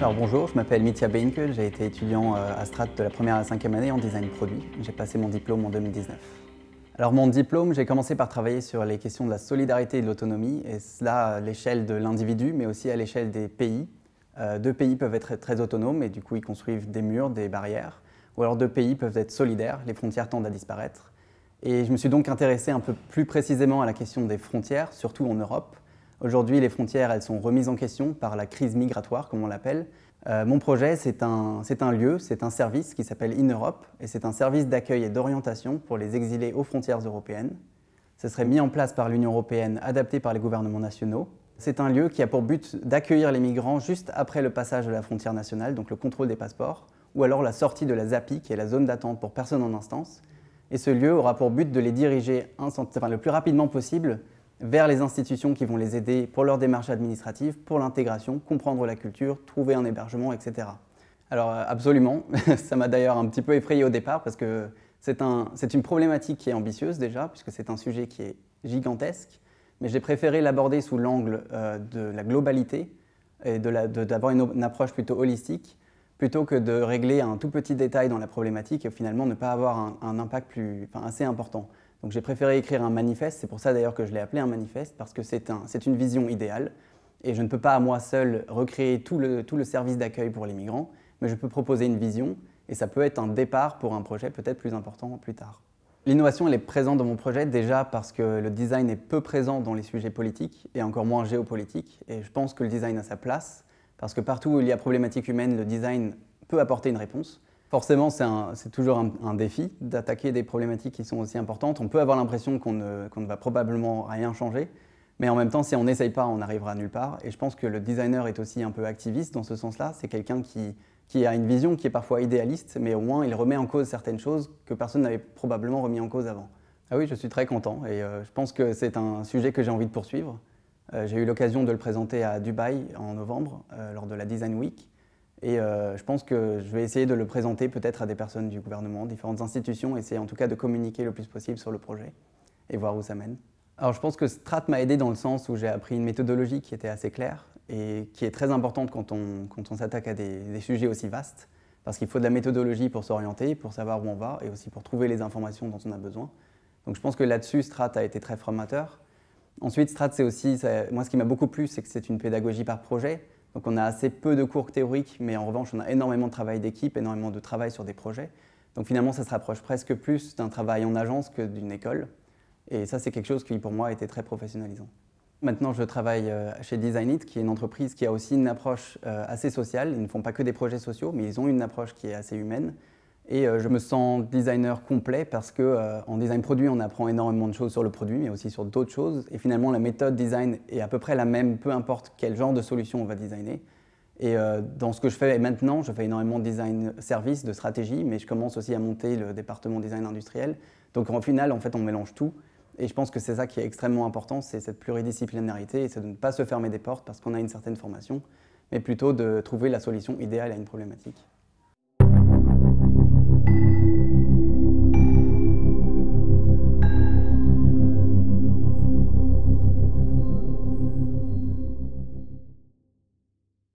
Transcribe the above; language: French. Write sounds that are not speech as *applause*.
Alors bonjour, je m'appelle Mitya beinkel j'ai été étudiant euh, à Strat de la première à la cinquième année en design produit. J'ai passé mon diplôme en 2019. Alors mon diplôme, j'ai commencé par travailler sur les questions de la solidarité et de l'autonomie, et cela à l'échelle de l'individu, mais aussi à l'échelle des pays. Euh, deux pays peuvent être très autonomes, et du coup ils construisent des murs, des barrières, ou alors deux pays peuvent être solidaires, les frontières tendent à disparaître. Et je me suis donc intéressé un peu plus précisément à la question des frontières, surtout en Europe, Aujourd'hui, les frontières, elles sont remises en question par la crise migratoire, comme on l'appelle. Euh, mon projet, c'est un, lieu, c'est un service qui s'appelle In Europe, et c'est un service d'accueil et d'orientation pour les exilés aux frontières européennes. Ce serait mis en place par l'Union européenne, adapté par les gouvernements nationaux. C'est un lieu qui a pour but d'accueillir les migrants juste après le passage de la frontière nationale, donc le contrôle des passeports, ou alors la sortie de la ZAPI, qui est la zone d'attente pour personnes en instance. Et ce lieu aura pour but de les diriger le plus rapidement possible vers les institutions qui vont les aider pour leur démarche administrative, pour l'intégration, comprendre la culture, trouver un hébergement, etc. Alors euh, absolument, *laughs* ça m'a d'ailleurs un petit peu effrayé au départ parce que c'est une problématique qui est ambitieuse déjà, puisque c'est un sujet qui est gigantesque, mais j'ai préféré l'aborder sous l'angle euh, de la globalité et d'avoir une, approche plutôt holistique, plutôt que de régler un tout petit détail dans la problématique et finalement ne pas avoir un, impact assez important. Donc j'ai préféré écrire un manifeste, c'est pour ça d'ailleurs que je l'ai appelé un manifeste, parce que c'est une vision idéale, et je ne peux pas à moi seul recréer tout le, tout le service d'accueil pour les migrants, mais je peux proposer une vision, et ça peut être un départ pour un projet peut-être plus important plus tard. L'innovation, elle est présente dans mon projet déjà parce que le design est peu présent dans les sujets politiques et encore moins géopolitiques. Et je pense que le design a sa place parce que partout où il y a problématique humaine, le design peut apporter une réponse. Forcément, c'est toujours un, défi d'attaquer des problématiques qui sont aussi importantes. On peut avoir l'impression qu'on ne, va probablement rien changer, mais en même temps, si on n'essaye pas, on n'arrivera nulle part. Et je pense que le designer est aussi un peu activiste dans ce sens-là. C'est quelqu'un qui, a une vision qui est parfois idéaliste, mais au moins il remet en cause certaines choses que personne n'avait probablement remis en cause avant. Ah oui, je suis très content et euh, je pense que c'est un sujet que j'ai envie de poursuivre. Euh, j'ai eu l'occasion de le présenter à Dubaï en novembre euh, lors de la Design Week. Et euh, je pense que je vais essayer de le présenter peut-être à des personnes du gouvernement, différentes institutions, essayer en tout cas de communiquer le plus possible sur le projet et voir où ça mène. Alors je pense que Strat m'a aidé dans le sens où j'ai appris une méthodologie qui était assez claire et qui est très importante quand on, quand on s'attaque à des, sujets aussi vastes, parce qu'il faut de la méthodologie pour s'orienter, pour savoir où on va et aussi pour trouver les informations dont on a besoin. Donc je pense que là-dessus, Strat a été très formateur. Ensuite, Strat, c'est aussi, moi ce qui m'a beaucoup plu, c'est que c'est une pédagogie par projet. Donc on a assez peu de cours théoriques, mais en revanche, on a énormément de travail d'équipe, énormément de travail sur des projets. Donc finalement, ça se rapproche presque plus d'un travail en agence que d'une école. Et ça, c'est quelque chose qui, pour moi, a été très professionnalisant. Maintenant, je travaille euh, chez Designit, qui est une entreprise qui a aussi une approche euh, assez sociale. Ils ne font pas que des projets sociaux, mais ils ont une approche qui est assez humaine. Et euh, je me sens designer complet parce que euh, en design produit, on apprend énormément de choses sur le produit, mais aussi sur d'autres choses. Et finalement, la méthode design est à peu près la même, peu importe quel genre de solution on va designer. Et euh, dans ce que je fais maintenant, je fais énormément de design service, de stratégie, mais je commence aussi à monter le département design industriel. Donc en final, en fait, on mélange tout. Et je pense que c'est ça qui est extrêmement important, c'est cette pluridisciplinarité, et c'est de ne pas se fermer des portes parce qu'on a une certaine formation, mais plutôt de trouver la solution idéale à une problématique.